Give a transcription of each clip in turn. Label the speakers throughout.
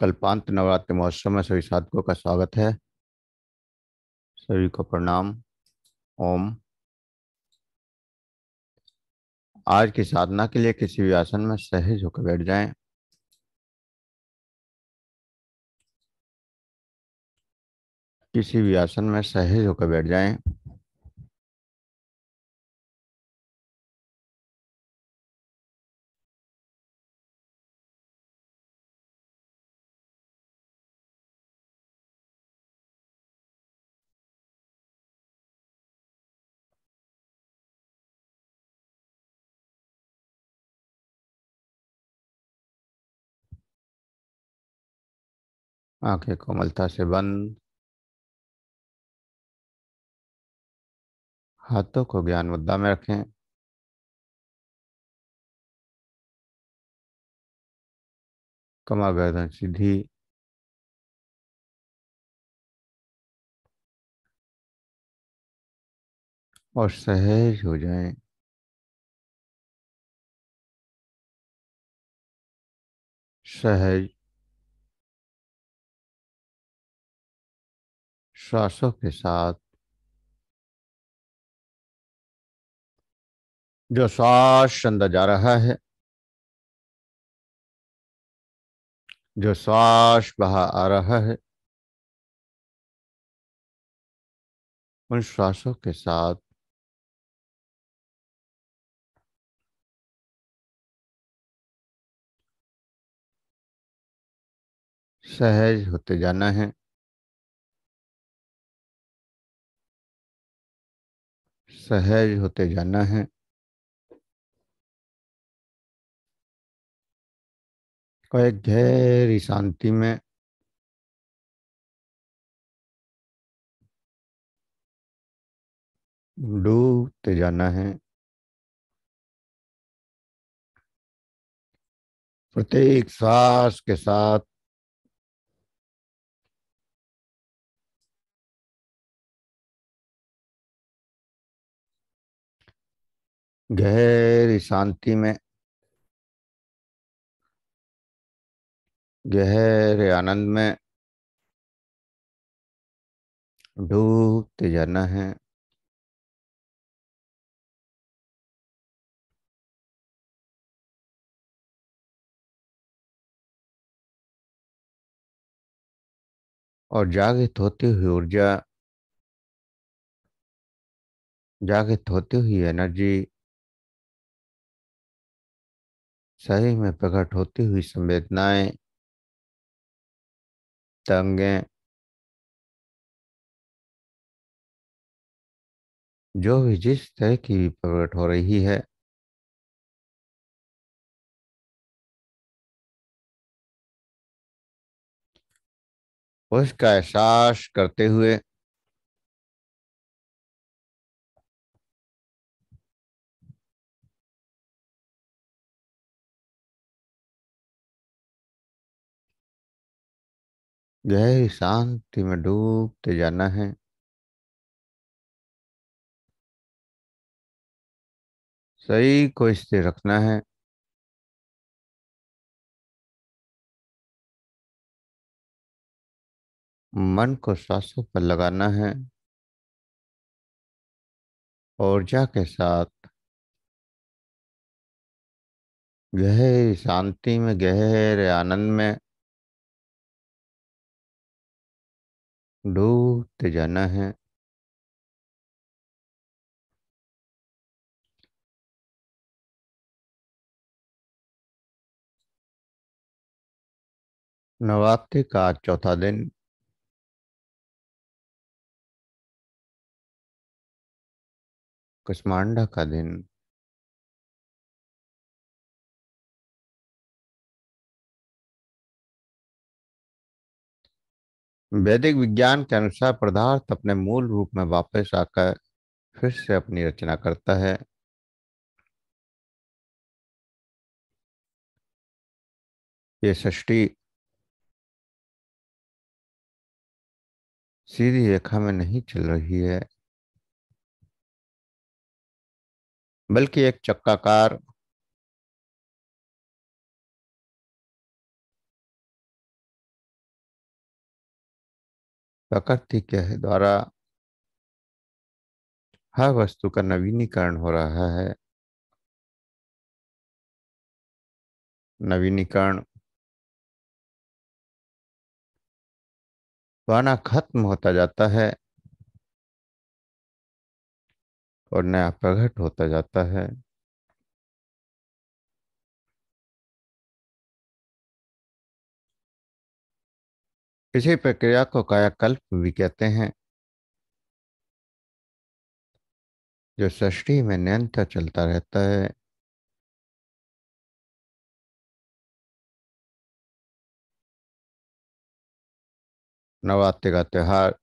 Speaker 1: कल्पांत नवरात्र महोत्सव में सभी साधकों का स्वागत है सभी को प्रणाम ओम आज की साधना के लिए किसी भी आसन में सहज होकर बैठ जाएं। किसी भी आसन में सहज होकर बैठ जाएं। आंखें कोमलता से बंद हाथों को ज्ञान मुद्दा में रखें कमर गर्दन सीधी और सहज हो जाएं सहज श्वासों के साथ जो श्वास अंदर जा रहा है जो श्वास बाहर आ रहा है उन श्वासों के साथ सहज होते जाना है सहज होते जाना है और एक गहरी शांति में डूबते जाना है प्रत्येक सांस के साथ गहरी शांति में गहरे आनंद में डूबते जाना है और जागृत होती हुई ऊर्जा जागृत होती हुई एनर्जी शरीर में प्रकट होती हुई संवेदनाएं तंगें जो भी जिस तरह की भी प्रकट हो रही है उसका एहसास करते हुए गहरी शांति में डूबते जाना है सही को स्थिर रखना है मन को सांसों पर लगाना है ऊर्जा के साथ गहरी शांति में गहरे आनंद में डूबते जाना है नवरात्रि का चौथा दिन कुष्मांडा का दिन वैदिक विज्ञान के अनुसार पदार्थ अपने मूल रूप में वापस आकर फिर से अपनी रचना करता है ये सृष्टि सीधी रेखा में नहीं चल रही है बल्कि एक चक्काकार प्रकृति के द्वारा हर वस्तु का नवीनीकरण हो रहा है नवीनीकरण पुराना खत्म होता जाता है और नया प्रकट होता जाता है इसी प्रक्रिया को कायाकल्प भी कहते हैं जो सृष्टि में निरंतर चलता रहता है नवरात्रि का त्यौहार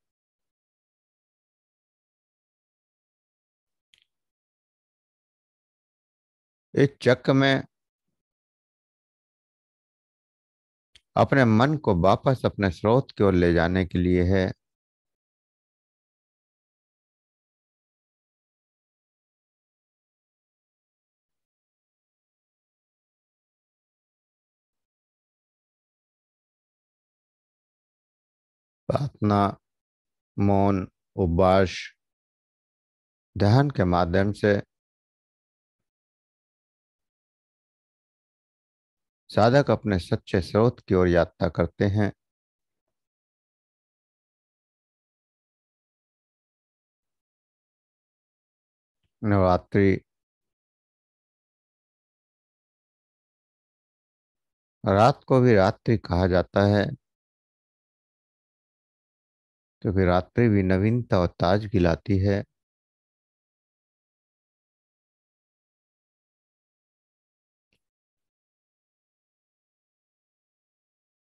Speaker 1: इस चक्र में अपने मन को वापस अपने स्रोत की ओर ले जाने के लिए है प्रार्थना मौन उपवास ध्यान के माध्यम से साधक अपने सच्चे स्रोत की ओर यात्रा करते हैं नवरात्रि रात को भी रात्रि कहा जाता है क्योंकि तो रात्रि भी नवीनता और ताजगी लाती है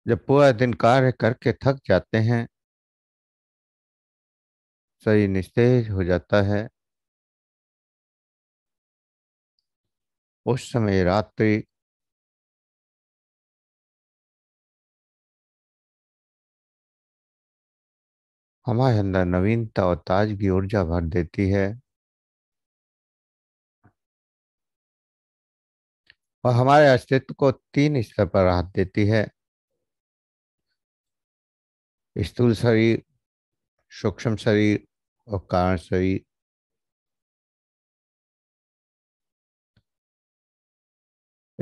Speaker 1: जब पूरा दिन कार्य करके थक जाते हैं शरीर निस्तेज हो जाता है उस समय रात्रि हमारे अंदर नवीनता और ताजगी ऊर्जा भर देती है और हमारे अस्तित्व को तीन स्तर पर राहत देती है स्थूल शरीर सूक्ष्म शरीर और कारण शरीर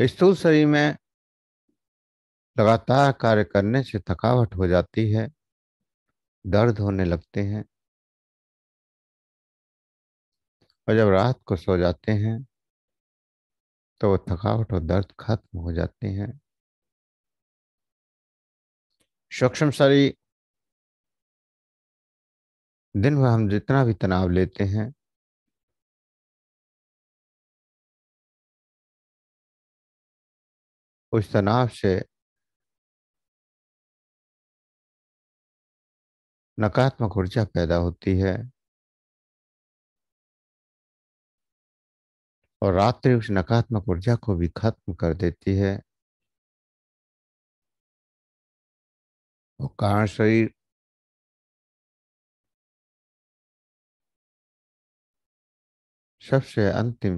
Speaker 1: स्थूल शरीर में लगातार कार्य करने से थकावट हो जाती है दर्द होने लगते हैं और जब रात को सो जाते हैं तो वो थकावट और दर्द खत्म हो जाते हैं सूक्ष्म शरीर दिन भर हम जितना भी तनाव लेते हैं उस तनाव से नकारात्मक ऊर्जा पैदा होती है और रात्रि उस नकारात्मक ऊर्जा को भी खत्म कर देती है और कारण शरीर सबसे अंतिम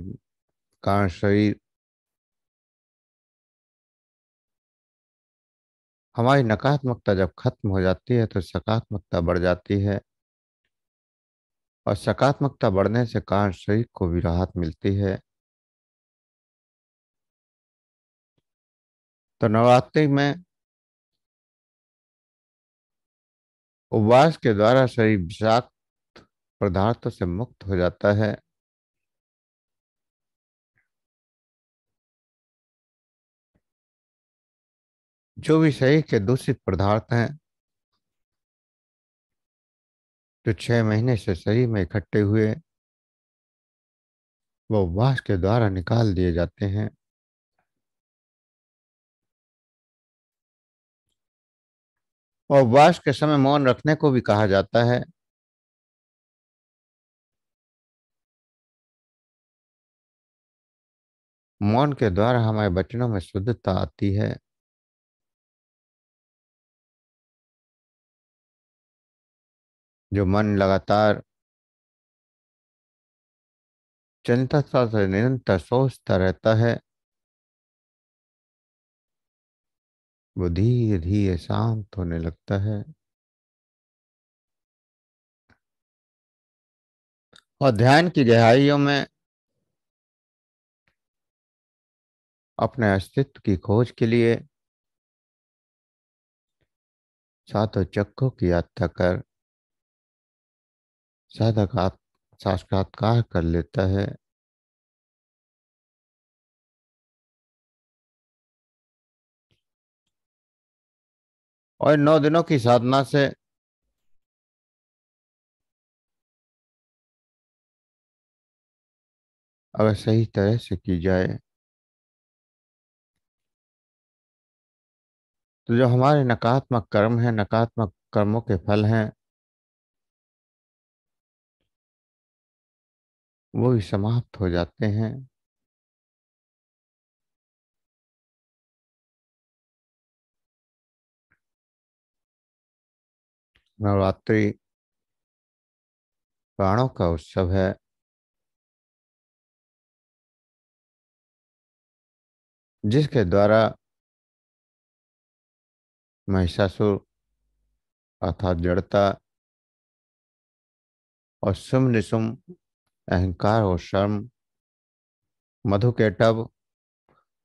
Speaker 1: कारण शरीर हमारी नकारात्मकता जब खत्म हो जाती
Speaker 2: है तो सकारात्मकता बढ़ जाती है और सकारात्मकता बढ़ने
Speaker 1: से कारण शरीर को भी राहत मिलती है तो नवरात्रि में उपवास के द्वारा शरीर विषाक्त पदार्थों से मुक्त हो जाता है जो भी शरीर के दूषित पदार्थ हैं जो छह महीने से शरीर में इकट्ठे हुए वो वाश के द्वारा निकाल दिए जाते हैं और वाश के समय मौन रखने को भी कहा जाता है मौन के द्वारा हमारे बचनों में शुद्धता आती है जो मन लगातार चलता सा तो निरंतर सोचता रहता है वो धीरे धीरे शांत होने लगता है और ध्यान की गहराइयों में अपने अस्तित्व की खोज के लिए सातों चक्रों की यात्रा कर साक्षात्कार साक्षात्कार कर लेता है और नौ दिनों की साधना से अगर सही तरह से की जाए तो जो हमारे नकारात्मक कर्म हैं नकारात्मक कर्मों के फल हैं वो भी समाप्त हो जाते हैं नवरात्रि प्राणों का उत्सव है जिसके द्वारा महिषासुर अर्थात जड़ता और सुम निशुम
Speaker 2: अहंकार और शर्म मधु के टब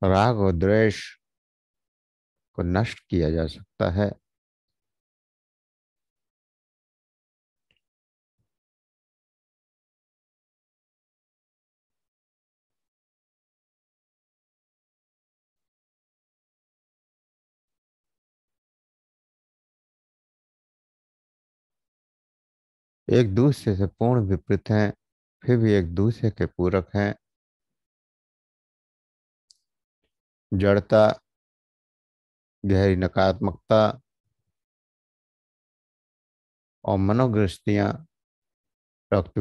Speaker 2: राग और
Speaker 1: द्वेष को नष्ट किया जा सकता है एक दूसरे से पूर्ण विपरीत हैं फिर भी एक दूसरे के पूरक हैं जड़ता गहरी नकारात्मकता और मनोग्रस्तियाँ रक्त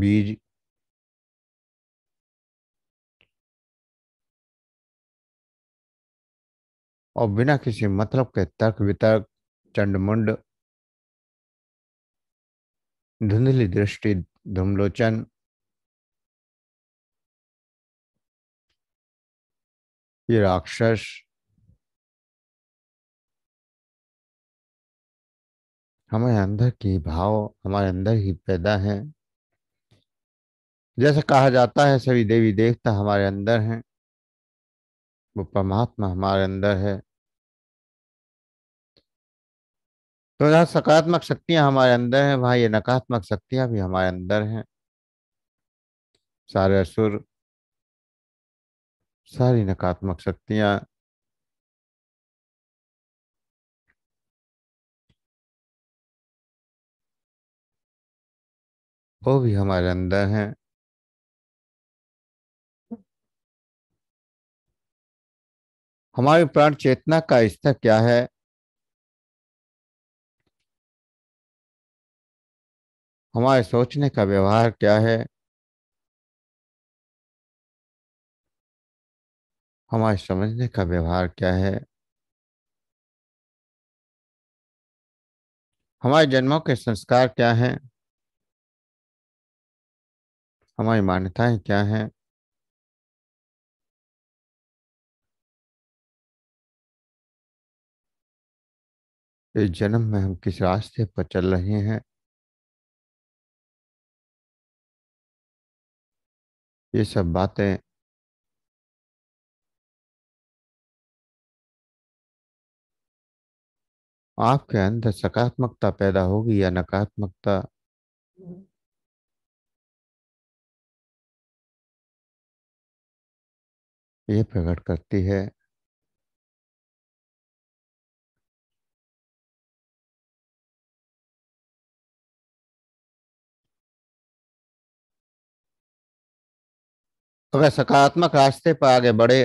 Speaker 1: बीज और बिना किसी मतलब के तर्क वितर्क चंडमुंड धुंधली दृष्टि धूमलोचन ये राक्षस हमारे अंदर के भाव हमारे अंदर ही पैदा है जैसे कहा जाता है सभी देवी देवता हमारे अंदर हैं वो परमात्मा हमारे अंदर है
Speaker 2: तो जहाँ सकारात्मक शक्तियां हमारे अंदर हैं वहां ये नकारात्मक शक्तियां भी हमारे अंदर हैं
Speaker 1: सारे असुर सारी नकारात्मक शक्तियां वो भी हमारे अंदर हैं हमारे प्राण चेतना का स्तर क्या है हमारे सोचने का व्यवहार क्या है हमारे समझने का व्यवहार क्या है हमारे जन्मों के संस्कार क्या हैं हमारी मान्यताएं क्या हैं इस जन्म में हम किस रास्ते पर चल रहे हैं ये सब बातें आपके अंदर सकारात्मकता पैदा होगी या नकारात्मकता ये प्रकट करती है अगर तो सकारात्मक रास्ते पर आगे बढ़े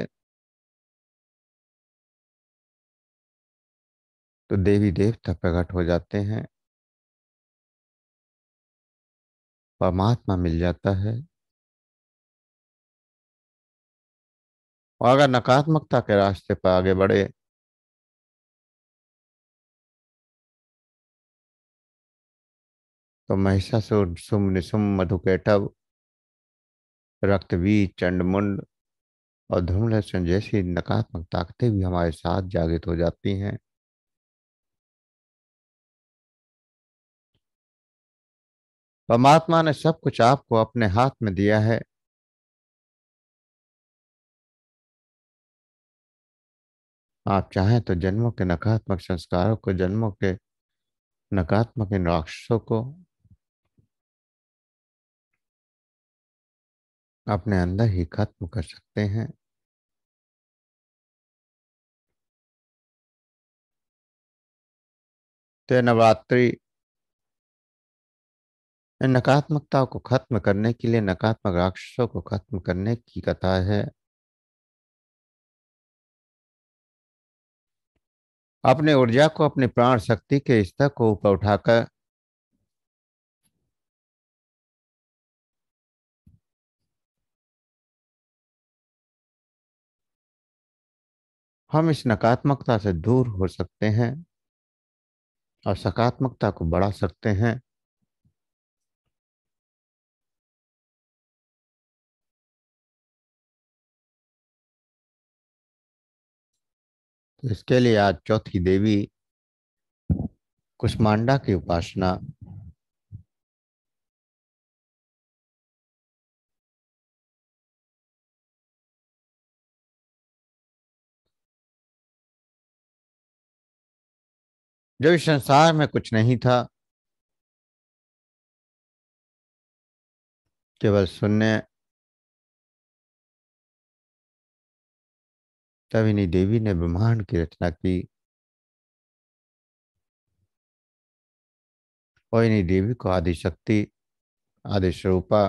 Speaker 1: तो देवी देवता प्रकट हो जाते हैं परमात्मा मिल जाता है और अगर नकारात्मकता के रास्ते पर आगे बढ़े तो महिषासुर सुम निशुम मधुकेटव
Speaker 2: रक्तवी चंडमुंड और लक्षण जैसी
Speaker 1: नकारात्मक ताकतें भी हमारे साथ जागृत हो जाती हैं परमात्मा ने सब कुछ आपको अपने हाथ में दिया है आप चाहें तो जन्मों के नकारात्मक संस्कारों को जन्मों के नकारात्मक इन राक्षसों को अपने अंदर ही खत्म कर सकते हैं तो नवरात्रि नकारात्मकता को खत्म करने के
Speaker 2: लिए नकारात्मक राक्षसों को खत्म करने की कथा है
Speaker 1: अपने ऊर्जा को अपने प्राण शक्ति के स्तर को ऊपर उठाकर हम इस नकारात्मकता से दूर हो सकते हैं और सकारात्मकता को बढ़ा सकते हैं तो इसके लिए आज चौथी देवी कुष्मांडा की उपासना जब इस संसार में कुछ नहीं था केवल शून्य तविनी देवी ने ब्रह्मांड की रचना की
Speaker 2: और इन्हीं देवी को आदिशक्ति आदिस्वरूपा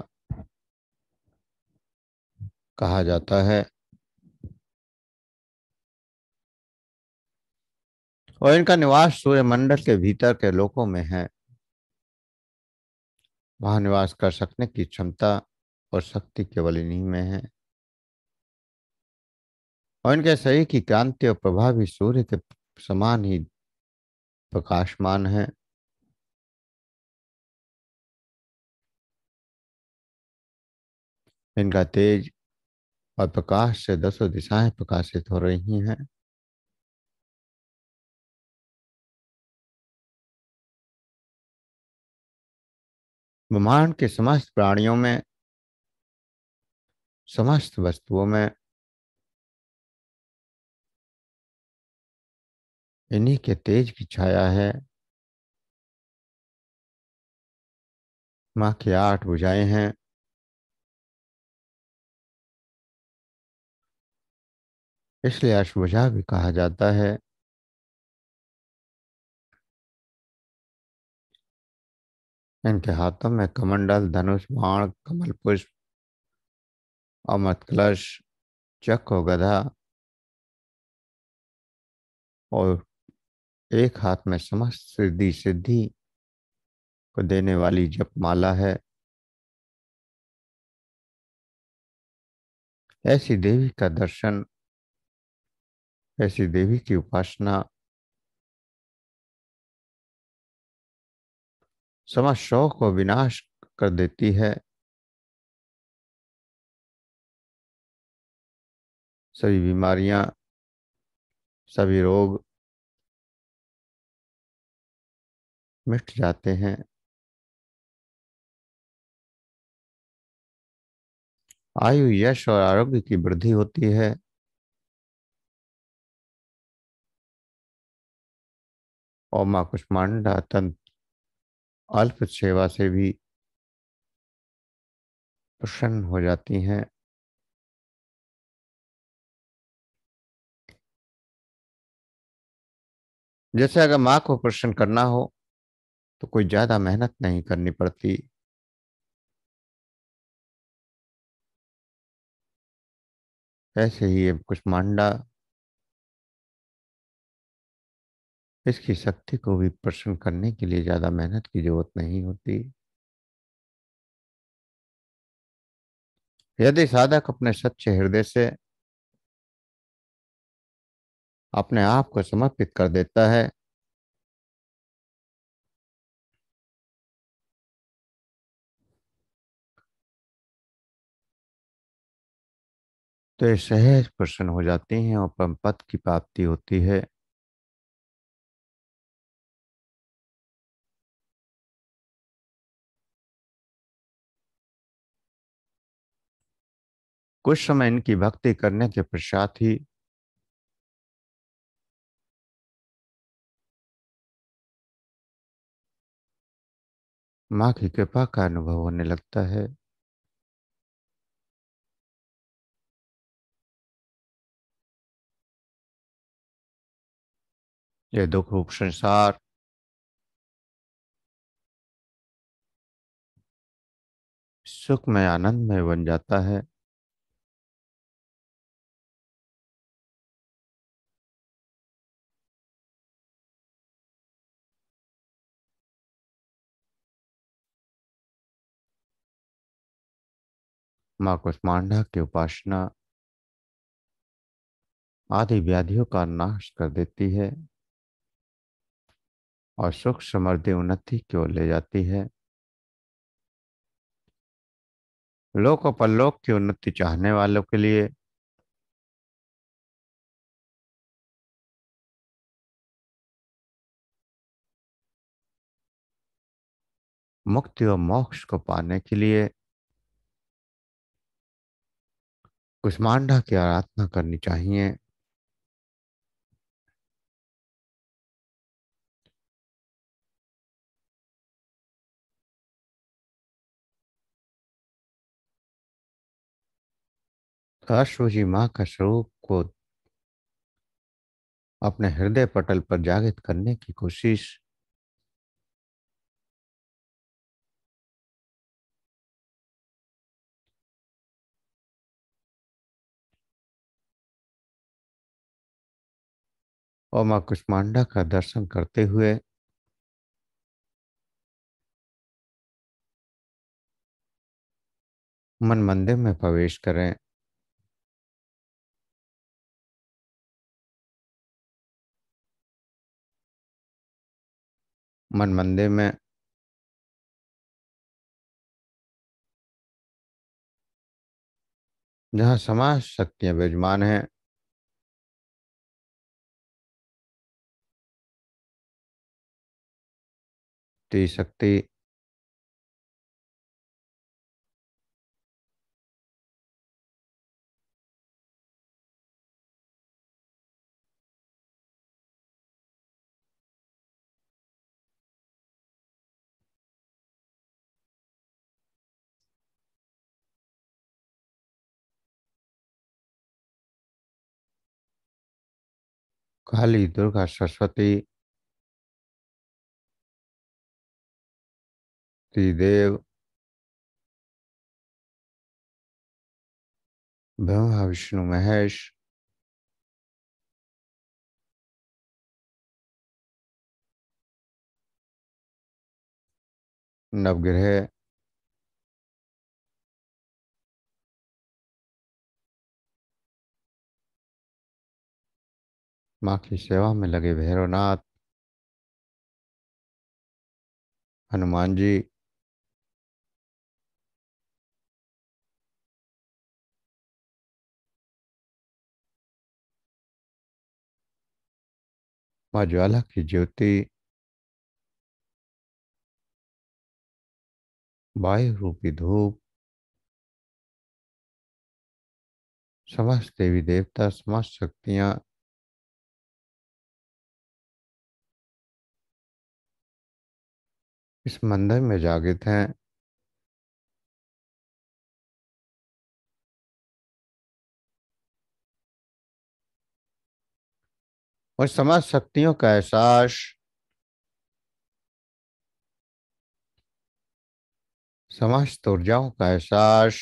Speaker 2: कहा जाता है और इनका निवास सूर्य मंडल के भीतर के लोकों में है वहां निवास कर सकने की क्षमता और शक्ति केवल इन्हीं में है और इनके
Speaker 1: शरीर की क्रांति और प्रभाव भी सूर्य के समान ही प्रकाशमान है इनका तेज और प्रकाश से दसों दिशाएं प्रकाशित हो रही हैं ब्रह्मांड के समस्त प्राणियों में समस्त वस्तुओं में इन्हीं के तेज की छाया है माँ की आठ बुझाए हैं इसलिए अश्वभुजा भी कहा जाता है इनके हाथों में कमंडल धनुष बाण कमल पुष्प अमत कलश चक्को गधा और एक हाथ में समस्त सिद्धि सिद्धि को देने वाली जप माला है ऐसी देवी का दर्शन ऐसी देवी की उपासना समा शौक को विनाश कर देती है सभी बीमारियां सभी रोग मिट जाते हैं आयु यश और आरोग्य की वृद्धि होती है माँ कुष्मांडा तंत्र अल्प सेवा से भी प्रसन्न हो जाती हैं जैसे अगर माँ को प्रसन्न करना हो तो कोई ज्यादा मेहनत नहीं करनी पड़ती ऐसे ही कुछ मांडा इसकी शक्ति को भी प्रश्न करने के लिए ज़्यादा मेहनत की जरूरत नहीं होती यदि साधक अपने सच्चे हृदय से अपने आप को समर्पित कर देता है तो ये सहज प्रसन्न हो जाते हैं और परम पद की प्राप्ति होती है कुछ समय इनकी भक्ति करने के पश्चात ही मां की कृपा का अनुभव होने लगता है ये दुख रूप संसार सुख में आनंद में बन जाता है माँ मांडा की उपासना
Speaker 2: आदि व्याधियों का नाश कर देती है और सुख समृद्धि उन्नति की ओर ले जाती है
Speaker 1: लोक और परलोक की उन्नति चाहने वालों के लिए मुक्ति और मोक्ष को पाने के लिए कुष्मांडा की आराधना करनी चाहिए अश्वजी माँ का स्वरूप को अपने हृदय पटल पर जागृत करने की कोशिश और माँ कुष्मांडा का दर्शन करते हुए मन मंदिर में प्रवेश करें मन मंदिर में जहाँ समाज शक्तियाँ विद्यमान हैं ती शक्ती खाली दुर्गा सरस्वती श्रीदेव ब्रह्मा विष्णु महेश नवग्रह माँ की सेवा में लगे भैरवनाथ हनुमान जी माँ ज्वाला की ज्योति वायु रूपी धूप समस्त देवी देवता समस्त शक्तियां इस मंदिर में जागृत हैं और समाज शक्तियों का एहसास समाज ऊर्जाओं का एहसास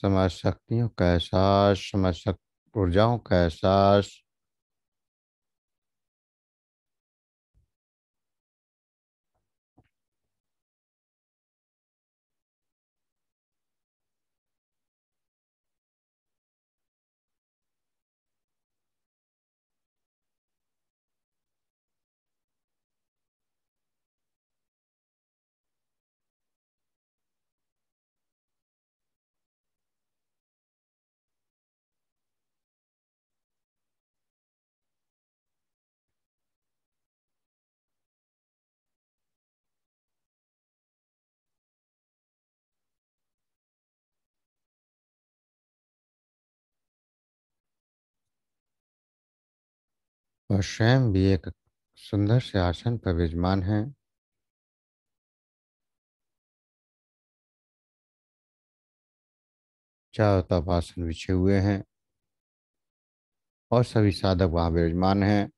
Speaker 1: समाज शक्तियों का एहसास समाज शक्ति ऊर्जाओं का एहसास वह स्वयं भी एक सुंदर से आसन पर विजमान है चारों तरफ आसन बिछे हुए हैं और सभी साधक वहाँ विराजमान हैं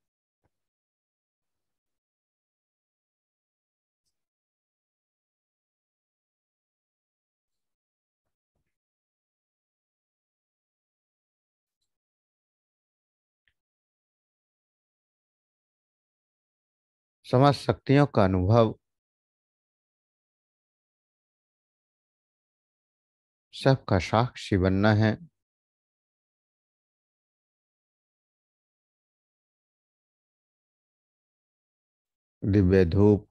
Speaker 1: समाज शक्तियों का अनुभव सबका साक्षी बनना है दिव्य धूप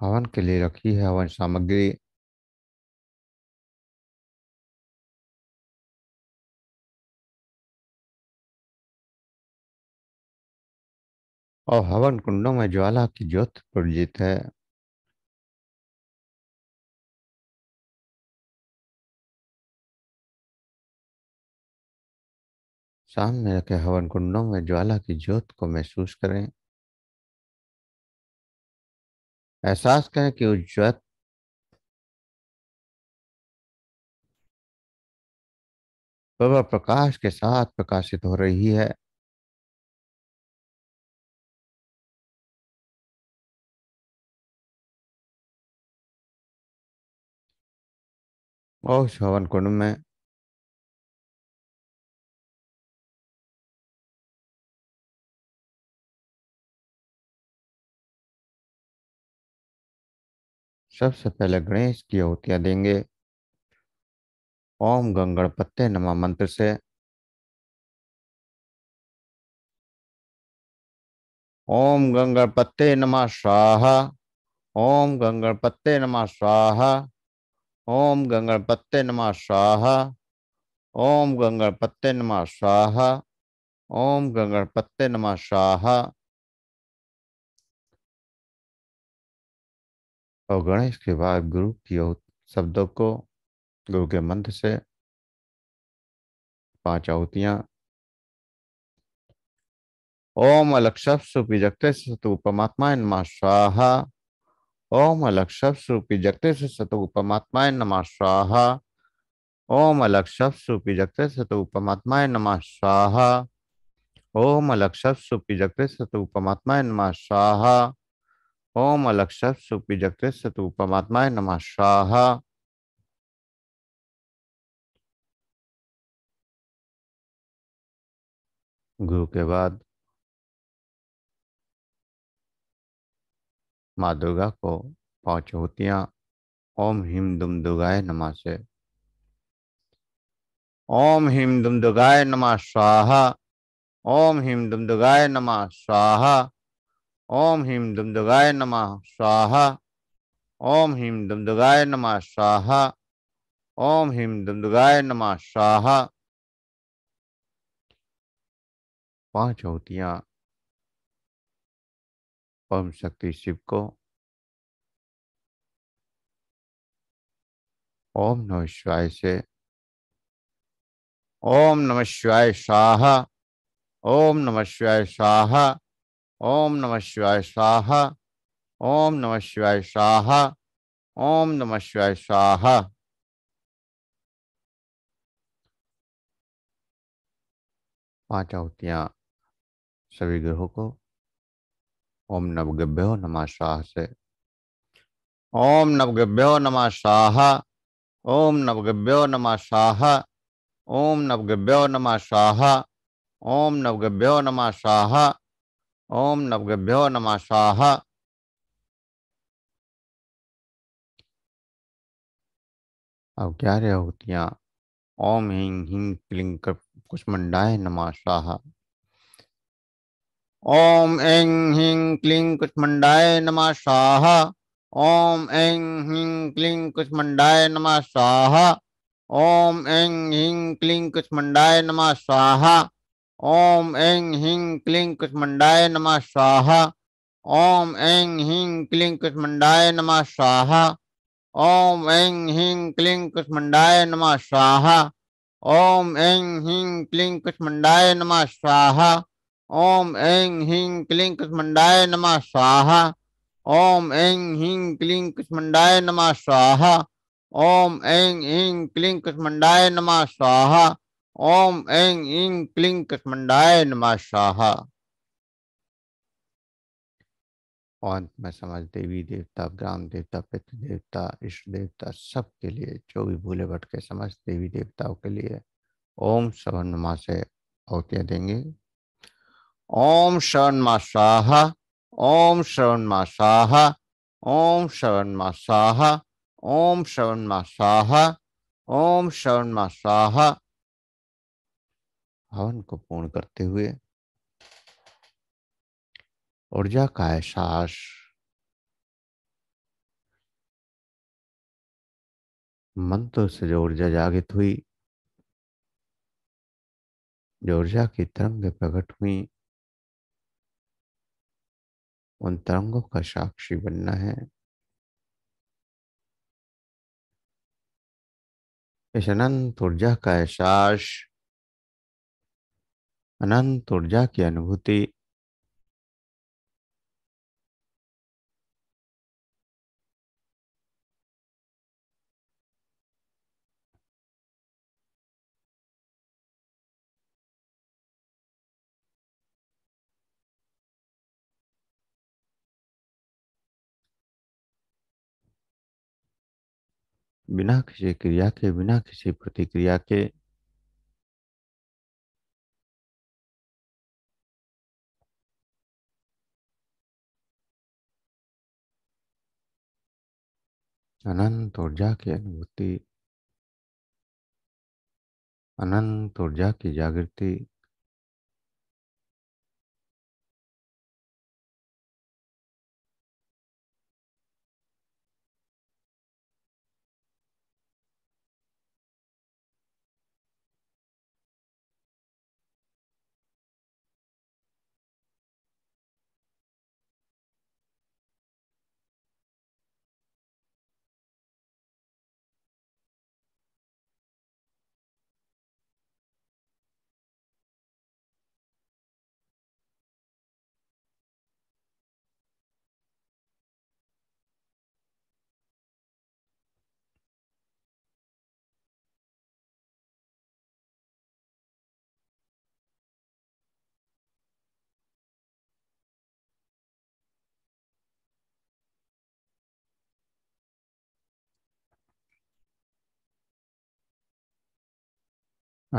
Speaker 1: हवन के लिए रखी है हवन सामग्री और हवन कुंडों में ज्वाला की ज्योत प्रज्जित है सामने रखे हवन कुंडों में ज्वाला की ज्योत को महसूस करें एहसास करें कि उस ज्योत प्रकाश के साथ प्रकाशित हो रही है Oh, कुंड में सबसे पहले गणेश की आहुतियाँ देंगे ओम गंगणपत्ते नमा मंत्र से ओम गंगणपत्ते नमा स्वाहा ओम गंगणपत्ते नमा स्वाहा
Speaker 2: ओम गंगणपत्य नम स्वाहा ओम गंगणपत्य नम
Speaker 1: स्वाहा ओम गंगणपत्य नम स्वाहा और गणेश के बाद गुरु की शब्दों को गुरु के मंत्र से पांच आहुतियां
Speaker 2: ओम अलक्ष सुपिजक्त सतु परमात्मा नम स्वाहा ओम अलक्षपरूपी जगत से उपमात्माय नमा स्वाहा ओम अलक्षपरूपी जगत उपमात्माय नमा स्वाहा ओम अलक्षपरूपी जगत उपमात्माय नमा स्वाहा
Speaker 1: ओम अलक्षपरूपी जगत उपमात्माय नमा स्वाहा गुरु के बाद माँ दुर्गा को पांच होतियाँ ओम हिम दुम
Speaker 2: दुर्गाय नमा से ओम हिम दुम दुर्गाय नमा स्वाहा ओम हिम दुम दुर्गाय नमा स्वाहा ओम हिम दुम दुर्गाय नमा स्वाहा ओम हिम दुम दुर्गाय नमा स्वाहा ओम हिम दुम दुर्गाय नमा स्वाहा
Speaker 1: पांच होतियाँ ओम शक्ति शिव को
Speaker 2: ओम नम शिवाय से ओम नम शिवाय स्वाहा ओम नम शिवाय स्वाहा ओम नम शिवाय स्वाहा ओम नम शिवाय स्वाहा ओम नम शिवाय स्वाहा
Speaker 1: पांच आहुतियाँ सभी ग्रहों को ओम
Speaker 2: नवगभ्यो नम शाह से ओम नवगभ्यो नम शाह ओम नवगभ्यो नम शाह ओम नवगभ्यो नम शाह ओम नवगभ्यो नम शाह ओम नवगभ्यो नम शाह
Speaker 1: अब क्या होतियाँ ओम हिंग हिंग क्लिंग कुछ मंडाए
Speaker 2: नमः शाह ओम ऐं ह्रीं क्लीं कुष्मण्डाय नमः स्वाहा ओम ऐं ह्रीं क्लीं कुष्मण्डाय नमः स्वाहा ओम ऐं ह्रीं क्लीं कुष्मण्डाय नमः स्वाहा ओम ऐं ह्रीं क्लीं कुष्मण्डाय नमः स्वाहा ओम ऐं ह्रीं क्लीं कुष्मण्डाय नमः स्वाहा ओम ऐं ह्रीं क्लीं कुष्मण्डाय नमः स्वाहा ओम ऐं ह्रीं क्लीं कुष्मण्डाय नमः स्वाहा ओम ऐं ह्रीं क्लीं कृष्मंडाय नमः स्वाहा ओम ऐं ह्रीं क्लीं कृष्मंडाय नमः स्वाहा ओम ऐं ह्रीं क्लीं कृष्मंडाय नमः स्वाहा ओम ऐं ह्रीं क्लीं कृष्मंडाय नमः स्वाहा अंत में समझ देवी देवता ग्राम देवता पितृ देवता इष्ट देवता सबके लिए जो भी भूले भटके समझ देवी देवताओं के लिए ओम सवर्ण से औतियाँ देंगे ओम श्रवण स्वाहा ओम श्रवण स्वाहा ओम श्रवण स्वाहा ओम श्रवण स्वाहा ओम श्रवण स्वाहा
Speaker 1: हवन को पूर्ण करते हुए ऊर्जा का एहसास मंत्र से जो ऊर्जा जागृत हुई जो ऊर्जा की तरंग प्रकट हुई उन तरंगों का साक्षी बनना है इस अनंत ऊर्जा का एहसास अनंत ऊर्जा की अनुभूति बिना किसी क्रिया के बिना किसी प्रतिक्रिया के अनंत ऊर्जा की अनुभूति अनंत ऊर्जा की जागृति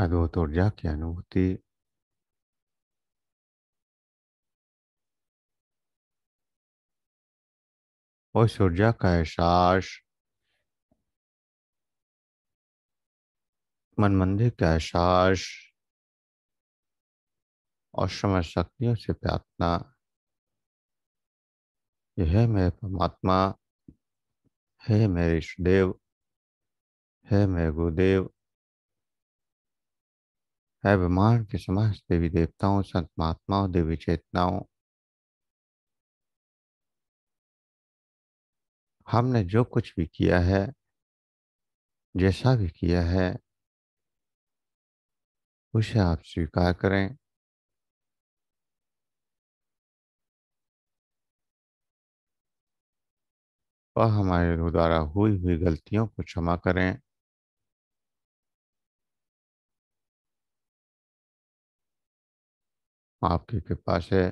Speaker 1: अद्भुत ऊर्जा की अनुभूति उस ऊर्जा का एहसास मन मंदिर का एहसास
Speaker 2: और समय शक्तियों से प्रार्थना यह मेरे परमात्मा हे मेरे इष्टदेव हे मेरे गुरुदेव है ब्रह्मांड के समस्त देवी देवताओं संत महात्माओं देवी चेतनाओं हमने जो कुछ भी किया है
Speaker 1: जैसा भी किया है उसे आप स्वीकार करें वह हमारे द्वारा हुई हुई गलतियों को क्षमा करें आपकी कृपा से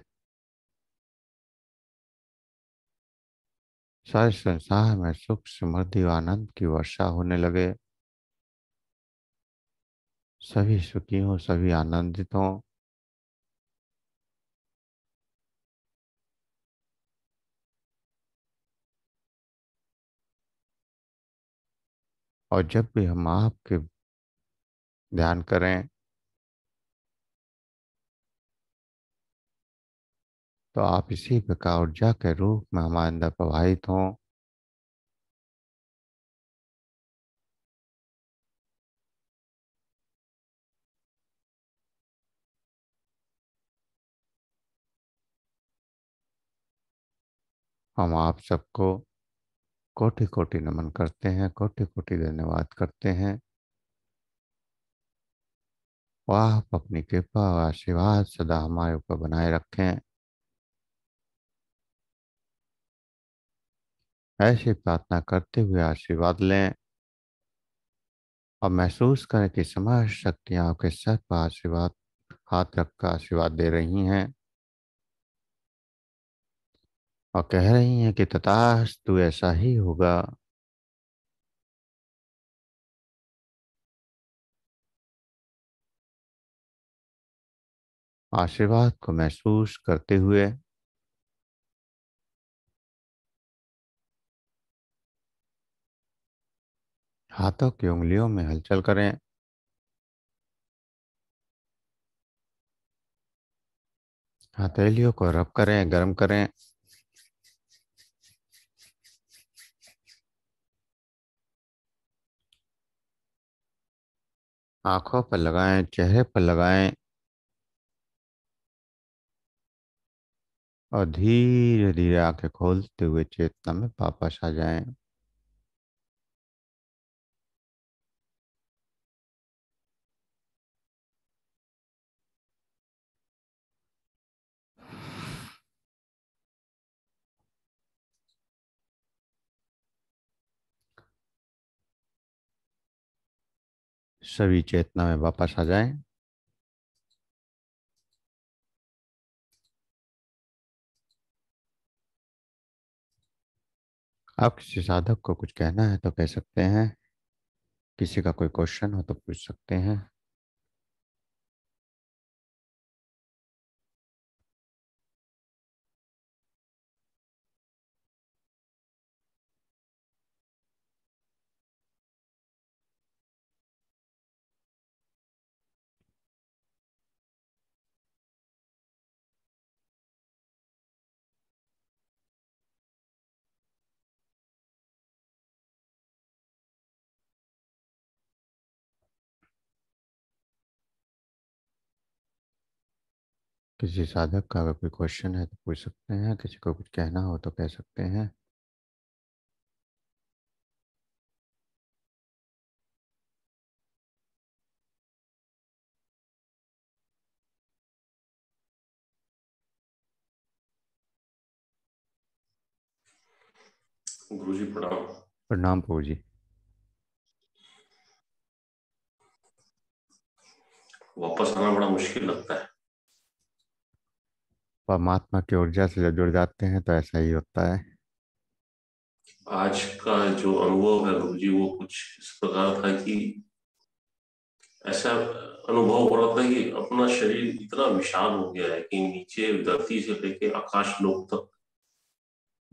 Speaker 1: सारे संसार में सुख समृद्धि और आनंद की वर्षा होने लगे सभी सुखी हो सभी आनंदित हो और जब भी हम आपके ध्यान करें तो आप इसी प्रकार ऊर्जा के रूप में हमारे अंदर प्रभावित हों
Speaker 2: हम आप सबको कोटि कोटि नमन करते हैं कोटि कोटि धन्यवाद करते हैं वाह अपनी कृपा और आशीर्वाद सदा हमारे ऊपर बनाए रखें ऐसी प्रार्थना करते हुए आशीर्वाद लें और महसूस करें कि समाज शक्तियां आपके सर पर आशीर्वाद हाथ रखकर आशीर्वाद दे रही हैं
Speaker 1: और कह रही हैं कि तथास तू ऐसा ही होगा आशीर्वाद को महसूस करते हुए हाथों की उंगलियों में हलचल करें
Speaker 2: हथेलियों को रब करें गर्म करें
Speaker 1: आंखों पर लगाएं चेहरे पर लगाएं और धीरे धीरे आंखें खोलते हुए चेतना में वापस आ जाएं सभी चेतना में वापस आ जाएं आप किसी साधक को कुछ कहना है तो कह सकते हैं किसी का कोई क्वेश्चन हो तो पूछ सकते हैं किसी साधक का अगर कोई क्वेश्चन है तो पूछ सकते हैं किसी को कुछ कहना हो तो कह सकते हैं प्रणाम प्रणाम प्रभु जी वापस आना बड़ा मुश्किल लगता है
Speaker 2: परमात्मा की ऊर्जा से जब जुड़ जाते हैं तो ऐसा ही होता है आज का जो अनुभव है गुरु जी वो कुछ इस प्रकार था कि ऐसा अनुभव हो रहा था कि अपना शरीर इतना विशाल हो गया है कि नीचे धरती से लेके आकाश लोक तक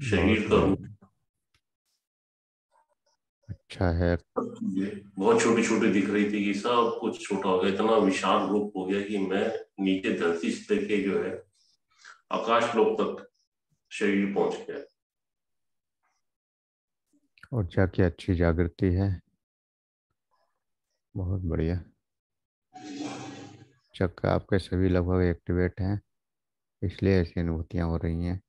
Speaker 2: शरीर का अच्छा है
Speaker 1: बहुत
Speaker 2: छोटी छोटी दिख रही थी कि सब कुछ छोटा हो गया इतना विशाल रूप हो गया कि मैं
Speaker 1: नीचे धरती से लेके जो है आकाश लोक तक शरीर पहुंच गया
Speaker 2: और जाके अच्छी जागृति है बहुत बढ़िया चक्र आपके सभी लगभग एक्टिवेट हैं इसलिए ऐसी अनुभूतियां हो रही हैं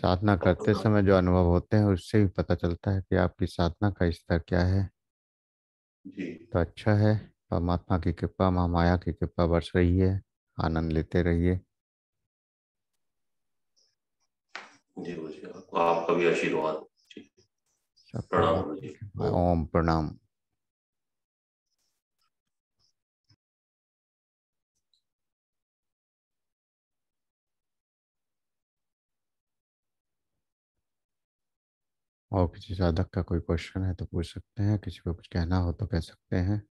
Speaker 2: साधना करते समय जो अनुभव होते हैं उससे भी पता चलता है कि आपकी साधना का स्तर क्या है जी। तो अच्छा है परमात्मा की कृपा माँ माया की कृपा बरस रही है आनंद लेते रहिए
Speaker 1: आपका भी आशीर्वाद ओम प्रणाम और किसी साधक का कोई क्वेश्चन है तो पूछ सकते हैं किसी को कुछ कहना हो तो कह सकते हैं